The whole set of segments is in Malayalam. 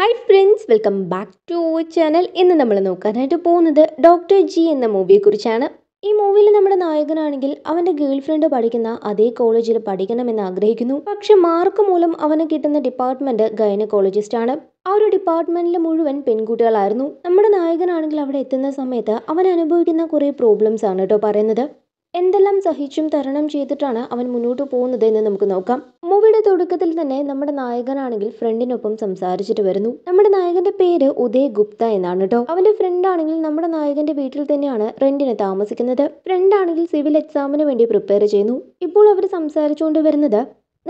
hi friends welcome back to our channel ഇന്ന് നമ്മൾ നോക്കാനായിട്ട് പോകുന്നത് ഡോക്ടർ ജി എന്ന മൂവിയെക്കുറിച്ചാണ് ഈ മൂവിയിൽ നമ്മുടെ നായകനാണെങ്കിൽ അവൻ്റെ ഗേൾ ഫ്രണ്ട് പഠിക്കുന്ന അതേ കോളേജിൽ പഠിക്കണമെന്ന് ആഗ്രഹിക്കുന്നു പക്ഷെ മാർക്ക് മൂലം അവന് കിട്ടുന്ന ഡിപ്പാർട്ട്മെന്റ് ഗൈനക്കോളജിസ്റ്റ് ആണ് ആ ഒരു ഡിപ്പാർട്ട്മെന്റിൽ മുഴുവൻ പെൺകുട്ടികളായിരുന്നു നമ്മുടെ നായകനാണെങ്കിൽ അവിടെ എത്തുന്ന സമയത്ത് അവൻ അനുഭവിക്കുന്ന കുറേ പ്രോബ്ലംസ് ആണ് കേട്ടോ പറയുന്നത് എന്തെല്ലാം സഹിച്ചും തരണം ചെയ്തിട്ടാണ് അവൻ മുന്നോട്ട് പോകുന്നത് എന്ന് നമുക്ക് നോക്കാം മൂവിയുടെ തുടക്കത്തിൽ തന്നെ നമ്മുടെ നായകനാണെങ്കിൽ ഫ്രണ്ടിനൊപ്പം സംസാരിച്ചിട്ട് വരുന്നു നമ്മുടെ നായകന്റെ പേര് ഉദയ് ഗുപ്ത എന്നാണ് കേട്ടോ അവന്റെ ഫ്രണ്ട് ആണെങ്കിൽ നമ്മുടെ നായകന്റെ വീട്ടിൽ തന്നെയാണ് റെന്റിന് താമസിക്കുന്നത് ഫ്രണ്ട് ആണെങ്കിൽ സിവിൽ എക്സാമിന് വേണ്ടി പ്രിപ്പയർ ചെയ്യുന്നു ഇപ്പോൾ അവർ സംസാരിച്ചുകൊണ്ട് വരുന്നത്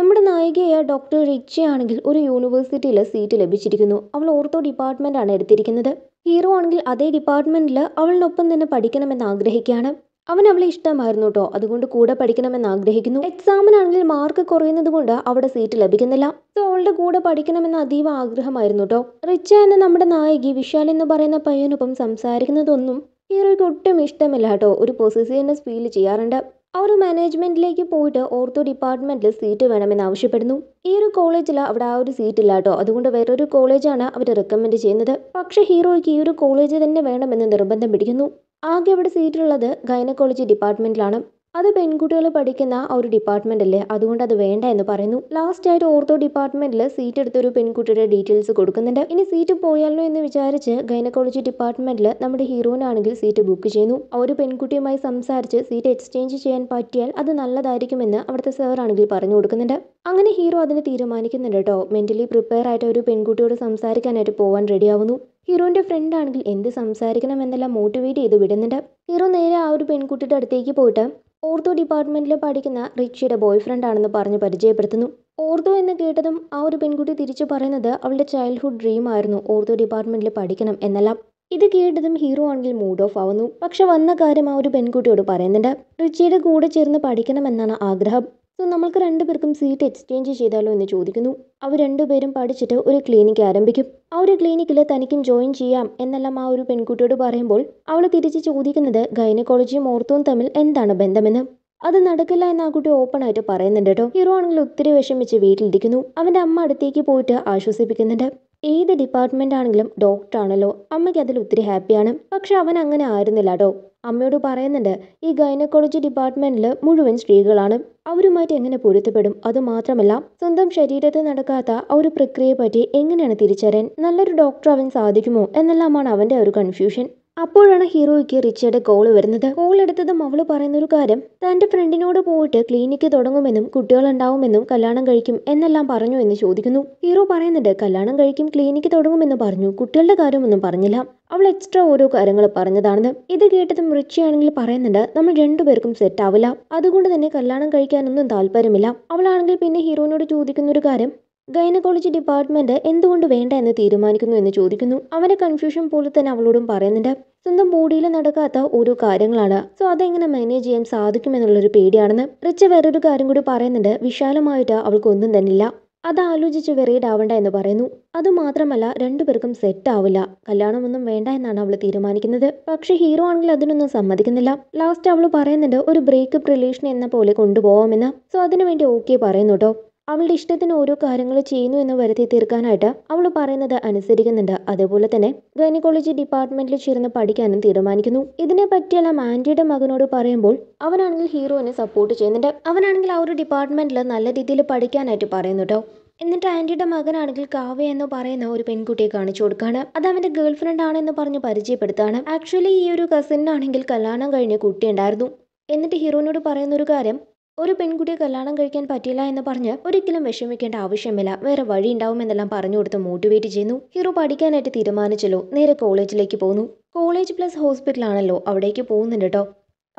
നമ്മുടെ നായികയായ ഡോക്ടർ റിച്ചി ആണെങ്കിൽ ഒരു യൂണിവേഴ്സിറ്റിയിൽ സീറ്റ് ലഭിച്ചിരിക്കുന്നു അവൾ ഓർത്തോ ഡിപ്പാർട്ട്മെന്റ് ആണ് എടുത്തിരിക്കുന്നത് ഹീറോ ആണെങ്കിൽ അതേ ഡിപ്പാർട്ട്മെന്റിൽ അവളിനൊപ്പം തന്നെ പഠിക്കണമെന്ന് ആഗ്രഹിക്കുകയാണ് അവൻ അവളെ ഇഷ്ടമായിരുന്നു കേട്ടോ അതുകൊണ്ട് കൂടെ പഠിക്കണമെന്ന് ആഗ്രഹിക്കുന്നു എക്സാമിനാണെങ്കിൽ മാർക്ക് കുറയുന്നത് കൊണ്ട് അവിടെ സീറ്റ് ലഭിക്കുന്നില്ല സോ അവളുടെ കൂടെ പഠിക്കണമെന്ന് അതീവ ആഗ്രഹമായിരുന്നു കേട്ടോ റിച്ച എന്ന നമ്മുടെ നായകി വിശാൽ എന്ന് പറയുന്ന പയ്യനൊപ്പം സംസാരിക്കുന്നതൊന്നും ഹീറോയ്ക്ക് ഒട്ടും ഇഷ്ടമില്ല കേട്ടോ ഒരു പൊസിസീവ്നെസ് ഫീൽ ചെയ്യാറുണ്ട് അവർ മാനേജ്മെന്റിലേക്ക് പോയിട്ട് ഓർത്തോ ഡിപ്പാർട്ട്മെന്റിൽ സീറ്റ് വേണമെന്ന് ആവശ്യപ്പെടുന്നു ഈ ഒരു കോളേജിൽ അവിടെ ആ ഒരു സീറ്റ് ഇല്ല കേട്ടോ അതുകൊണ്ട് വേറൊരു കോളേജാണ് അവർ റെക്കമെൻഡ് ചെയ്യുന്നത് പക്ഷേ ഹീറോയ്ക്ക് ഈ ഒരു കോളേജ് തന്നെ വേണമെന്ന് നിർബന്ധം പിടിക്കുന്നു ആകെ അവിടെ സീറ്റുള്ളത് ഗൈനക്കോളജി ഡിപ്പാർട്ട്മെൻറ്റിലാണ് അത് പെൺകുട്ടികൾ പഠിക്കുന്ന ഒരു ഡിപ്പാർട്ട്മെൻ്റ് അല്ലേ അതുകൊണ്ട് അത് വേണ്ട എന്ന് പറയുന്നു ലാസ്റ്റ് ആയിട്ട് ഓർത്തോ ഡിപ്പാർട്ട്മെൻറ്റിൽ സീറ്റ് എടുത്തൊരു പെൺകുട്ടിയുടെ ഡീറ്റെയിൽസ് കൊടുക്കുന്നുണ്ട് ഇനി സീറ്റ് പോയാലോ എന്ന് വിചാരിച്ച് ഗൈനക്കോളജി ഡിപ്പാർട്ട്മെൻറ്റിൽ നമ്മുടെ ഹീറോനാണെങ്കിൽ സീറ്റ് ബുക്ക് ചെയ്യുന്നു ആ ഒരു പെൺകുട്ടിയുമായി സംസാരിച്ച് സീറ്റ് എക്സ്ചേഞ്ച് ചെയ്യാൻ പറ്റിയാൽ അത് നല്ലതായിരിക്കുമെന്ന് അവിടുത്തെ സാറാണെങ്കിൽ ആണെങ്കിൽ പറഞ്ഞു കൊടുക്കുന്നുണ്ട് അങ്ങനെ ഹീറോ അതിന് തീരുമാനിക്കുന്നുണ്ട് കേട്ടോ മെൻ്റലി പ്രിപ്പയർ ആയിട്ട് ഒരു പെൺകുട്ടിയോട് സംസാരിക്കാനായിട്ട് പോകാൻ റെഡിയാവുന്നു ഹീറോൻ്റെ ഫ്രണ്ട് ആണെങ്കിൽ എന്ത് സംസാരിക്കണം എന്നെല്ലാം മോട്ടിവേറ്റ് ചെയ്ത് വിടുന്നുണ്ട് ഹീറോ നേരെ ആ ഒരു പെൺകുട്ടിയുടെ അടുത്തേക്ക് പോയിട്ട് ഓർത്തോ ഡിപ്പാർട്ട്മെന്റിൽ പഠിക്കുന്ന റിക്ഷയുടെ ബോയ് ഫ്രണ്ട് ആണെന്ന് പറഞ്ഞ് പരിചയപ്പെടുത്തുന്നു ഓർത്തോ എന്ന് കേട്ടതും ആ ഒരു പെൺകുട്ടി തിരിച്ചു പറയുന്നത് അവളുടെ ചൈൽഡ്ഹുഡ് ഡ്രീം ആയിരുന്നു ഓർത്തോ ഡിപ്പാർട്ട്മെന്റിൽ പഠിക്കണം എന്നെല്ലാം ഇത് കേട്ടതും ഹീറോ ആണെങ്കിൽ മൂഡ് ഓഫ് ആവുന്നു പക്ഷെ വന്ന കാര്യം ആ ഒരു പെൺകുട്ടിയോട് പറയുന്നുണ്ട് റിച്ചിയുടെ കൂടെ ചേർന്ന് പഠിക്കണമെന്നാണ് ആഗ്രഹം സോ നമ്മൾക്ക് രണ്ട് പേർക്കും സീറ്റ് എക്സ്ചേഞ്ച് ചെയ്താലോ എന്ന് ചോദിക്കുന്നു അവർ രണ്ടുപേരും പഠിച്ചിട്ട് ഒരു ക്ലിനിക്ക് ആരംഭിക്കും ആ ഒരു ക്ലിനിക്കിൽ തനിക്കും ജോയിൻ ചെയ്യാം എന്നെല്ലാം ആ ഒരു പെൺകുട്ടിയോട് പറയുമ്പോൾ അവൾ തിരിച്ച് ചോദിക്കുന്നത് ഗൈനക്കോളജിയും ഓർത്തവും തമ്മിൽ എന്താണ് ബന്ധമെന്ന് അത് നടക്കില്ല എന്ന് ആ കുട്ടി ഓപ്പൺ ആയിട്ട് പറയുന്നുണ്ട് കേട്ടോ ഹീറോ ആണെങ്കിൽ ഒത്തിരി വിഷമിച്ച് വീട്ടിലിരിക്കുന്നു അവൻ്റെ അമ്മ അടുത്തേക്ക് പോയിട്ട് ആശ്വസിപ്പിക്കുന്നുണ്ട് ഏത് ഡിപ്പാർട്ട്മെന്റ് ആണെങ്കിലും ഡോക്ടറാണല്ലോ അമ്മയ്ക്ക് അതിൽ ഒത്തിരി ഹാപ്പിയാണ് പക്ഷെ അവൻ അങ്ങനെ ആയിരുന്നില്ല കേട്ടോ അമ്മയോട് പറയുന്നുണ്ട് ഈ ഗൈനക്കോളജി ഡിപ്പാർട്ട്മെന്റിൽ മുഴുവൻ സ്ത്രീകളാണ് അവരുമായിട്ട് എങ്ങനെ പൊരുത്തപ്പെടും അതുമാത്രമല്ല സ്വന്തം ശരീരത്തിൽ നടക്കാത്ത ഒരു പ്രക്രിയയെ പറ്റി എങ്ങനെയാണ് തിരിച്ചറിയാൻ നല്ലൊരു ഡോക്ടർ അവൻ സാധിക്കുമോ എന്നെല്ലാമാണ് അവൻ്റെ ഒരു കൺഫ്യൂഷൻ അപ്പോഴാണ് ഹീറോയ്ക്ക് റിച്ചയുടെ കോൾ വരുന്നത് കോൾ എടുത്തതും അവൾ പറയുന്ന ഒരു കാര്യം തന്റെ ഫ്രണ്ടിനോട് പോയിട്ട് ക്ലിനിക്ക് തുടങ്ങുമെന്നും കുട്ടികളുണ്ടാവുമെന്നും കല്യാണം കഴിക്കും എന്നെല്ലാം പറഞ്ഞു എന്ന് ചോദിക്കുന്നു ഹീറോ പറയുന്നുണ്ട് കല്യാണം കഴിക്കും ക്ലിനിക്ക് തുടങ്ങുമെന്ന് പറഞ്ഞു കുട്ടികളുടെ കാര്യമൊന്നും പറഞ്ഞില്ല അവൾ എക്സ്ട്രാ ഓരോ കാര്യങ്ങൾ പറഞ്ഞതാണെന്ന് ഇത് കേട്ടതും റിച്ചയാണെങ്കിൽ പറയുന്നുണ്ട് നമ്മൾ രണ്ടുപേർക്കും സെറ്റ് ആവില്ല അതുകൊണ്ട് തന്നെ കല്യാണം കഴിക്കാനൊന്നും താല്പര്യമില്ല അവളാണെങ്കിൽ പിന്നെ ഹീറോനോട് ചോദിക്കുന്ന ഒരു കാര്യം ഗൈനക്കോളജി ഡിപ്പാർട്ട്മെന്റ് എന്തുകൊണ്ട് വേണ്ട എന്ന് തീരുമാനിക്കുന്നു എന്ന് ചോദിക്കുന്നു അവന്റെ കൺഫ്യൂഷൻ പോലെ തന്നെ അവളോടും പറയുന്നുണ്ട് സ്വന്തം ബോഡിയിൽ നടക്കാത്ത ഓരോ കാര്യങ്ങളാണ് സോ അതെങ്ങനെ മാനേജ് ചെയ്യാൻ സാധിക്കുമെന്നുള്ളൊരു പേടിയാണെന്ന് റിച്ച വേറൊരു കാര്യം കൂടി പറയുന്നുണ്ട് വിശാലമായിട്ട് അവൾക്കൊന്നും തന്നെ ഇല്ല അത് ആലോചിച്ച് വെറീഡ് ആവണ്ട എന്ന് പറയുന്നു അതുമാത്രമല്ല രണ്ടുപേർക്കും സെറ്റ് ആവില്ല കല്യാണമൊന്നും വേണ്ട എന്നാണ് അവൾ തീരുമാനിക്കുന്നത് പക്ഷെ ഹീറോ ആണെങ്കിൽ അതിനൊന്നും സമ്മതിക്കുന്നില്ല ലാസ്റ്റ് അവൾ പറയുന്നുണ്ട് ഒരു ബ്രേക്കപ്പ് റിലേഷൻ എന്ന പോലെ കൊണ്ടുപോകാമെന്ന് സോ അതിനുവേണ്ടി ഓക്കെ പറയുന്നു കേട്ടോ അവളുടെ ഇഷ്ടത്തിന് ഓരോ കാര്യങ്ങൾ ചെയ്യുന്നു എന്ന് വരുത്തി തീർക്കാനായിട്ട് അവൾ പറയുന്നത് അനുസരിക്കുന്നുണ്ട് അതേപോലെ തന്നെ ഗൈനക്കോളജി ഡിപ്പാർട്ട്മെന്റിൽ ചേർന്ന് പഠിക്കാനും തീരുമാനിക്കുന്നു ഇതിനെ പറ്റിയെല്ലാം ആന്റിയുടെ മകനോട് പറയുമ്പോൾ അവനാണെങ്കിൽ ഹീറോയിനെ സപ്പോർട്ട് ചെയ്യുന്നുണ്ട് അവനാണെങ്കിൽ ആ ഒരു ഡിപ്പാർട്ട്മെന്റിൽ നല്ല രീതിയിൽ പഠിക്കാനായിട്ട് പറയുന്നു കേട്ടോ എന്നിട്ട് ആൻറ്റിയുടെ മകനാണെങ്കിൽ കാവ്യ എന്ന് പറയുന്ന ഒരു പെൺകുട്ടിയെ കാണിച്ചു കൊടുക്കുകയാണ് അത് അവൻ്റെ ഗേൾ ഫ്രണ്ട് ആണെന്ന് പറഞ്ഞ് പരിചയപ്പെടുത്താണ് ആക്ച്വലി ഈ ഒരു കസിനാണെങ്കിൽ കല്യാണം കഴിഞ്ഞ കുട്ടി ഉണ്ടായിരുന്നു എന്നിട്ട് ഹീറോനോട് പറയുന്ന ഒരു കാര്യം ഒരു പെൺകുട്ടിയെ കല്യാണം കഴിക്കാൻ പറ്റില്ല എന്ന് പറഞ്ഞ് ഒരിക്കലും വിഷമിക്കേണ്ട ആവശ്യമില്ല വേറെ വഴി ഉണ്ടാവുമെന്നെല്ലാം പറഞ്ഞു കൊടുത്ത് മോട്ടിവേറ്റ് ചെയ്യുന്നു ഹീറോ പഠിക്കാനായിട്ട് തീരുമാനിച്ചല്ലോ നേരെ കോളേജിലേക്ക് പോകുന്നു കോളേജ് പ്ലസ് ഹോസ്പിറ്റലാണല്ലോ അവിടേക്ക് പോകുന്നുണ്ട് കേട്ടോ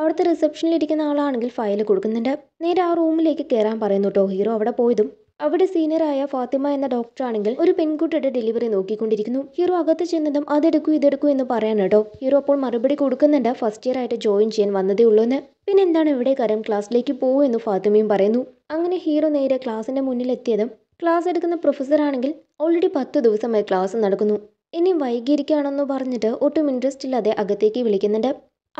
അവിടുത്തെ റിസപ്ഷനിലിരിക്കുന്ന ആളാണെങ്കിൽ ഫയൽ കൊടുക്കുന്നുണ്ട് നേരെ ആ റൂമിലേക്ക് കയറാൻ പറയുന്നു കേട്ടോ ഹീറോ അവിടെ പോയതും അവിടെ സീനിയറായ ഫാത്തിമ എന്ന ഡോക്ടറാണെങ്കിൽ ഒരു പെൺകുട്ടിയുടെ ഡെലിവറി നോക്കിക്കൊണ്ടിരിക്കുന്നു ഹീറോ അകത്ത് ചെന്നതും അതെടുക്കൂ ഇതെടുക്കൂ എന്ന് പറയാൻ കേട്ടോ ഹീറോ അപ്പോൾ മറുപടി കൊടുക്കുന്നുണ്ട് ഫസ്റ്റ് ഇയർ ആയിട്ട് ജോയിൻ ചെയ്യാൻ വന്നതേ ഉള്ളൂ എന്ന് പിന്നെ എന്താണ് ഇവിടെ കാര്യം ക്ലാസ്സിലേക്ക് പോകൂ എന്ന് ഫാത്തിമയും പറയുന്നു അങ്ങനെ ഹീറോ നേരെ ക്ലാസ്സിന്റെ മുന്നിൽ എത്തിയതും ക്ലാസ് എടുക്കുന്ന പ്രൊഫസർ ആണെങ്കിൽ ഓൾറെഡി പത്ത് ദിവസമായി ക്ലാസ് നടക്കുന്നു ഇനി വൈകിയിരിക്കുകയാണെന്ന് പറഞ്ഞിട്ട് ഒട്ടും ഇൻട്രസ്റ്റ് ഇല്ലാതെ അകത്തേക്ക് വിളിക്കുന്നുണ്ട്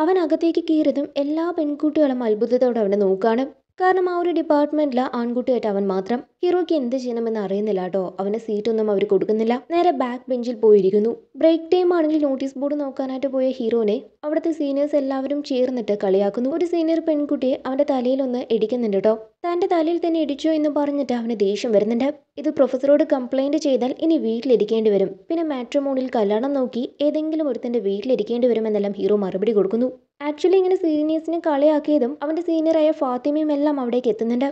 അവൻ അകത്തേക്ക് കീറിയതും എല്ലാ പെൺകുട്ടികളും അത്ഭുതത്തോടെ അവനെ നോക്കുകയാണ് കാരണം ആ ഒരു ഡിപ്പാർട്ട്മെന്റിൽ ആൺകുട്ടിയായിട്ട് അവൻ മാത്രം ഹീറോയ്ക്ക് എന്ത് ചെയ്യണമെന്ന് അറിയുന്നില്ല കേട്ടോ അവന് സീറ്റൊന്നും അവർ കൊടുക്കുന്നില്ല നേരെ ബാക്ക് ബെഞ്ചിൽ പോയിരിക്കുന്നു ബ്രേക്ക് ടൈം ആണെങ്കിൽ നോട്ടീസ് ബോർഡ് നോക്കാനായിട്ട് പോയ ഹീറോനെ അവിടുത്തെ സീനിയേഴ്സ് എല്ലാവരും ചേർന്നിട്ട് കളിയാക്കുന്നു ഒരു സീനിയർ പെൺകുട്ടിയെ അവന്റെ ഒന്ന് ഇടിക്കുന്നുണ്ട് കേട്ടോ തന്റെ തലയിൽ തന്നെ ഇടിച്ചോ എന്ന് പറഞ്ഞിട്ട് അവന് ദേഷ്യം വരുന്നുണ്ട് ഇത് പ്രൊഫസറോട് കംപ്ലൈന്റ് ചെയ്താൽ ഇനി വീട്ടിലിരിക്കേണ്ടി വരും പിന്നെ മാട്രിമോണിയിൽ കല്യാണം നോക്കി ഏതെങ്കിലും തന്റെ വീട്ടിലിരിക്കേണ്ടി വരുമെന്നെല്ലാം ഹീറോ മറുപടി കൊടുക്കുന്നു ആക്ച്വലി ഇങ്ങനെ സീനിയേഴ്സിനെ കളിയാക്കിയതും അവൻ്റെ സീനിയറായ ഫാത്തിമയും എല്ലാം അവിടേക്ക് എത്തുന്നുണ്ട്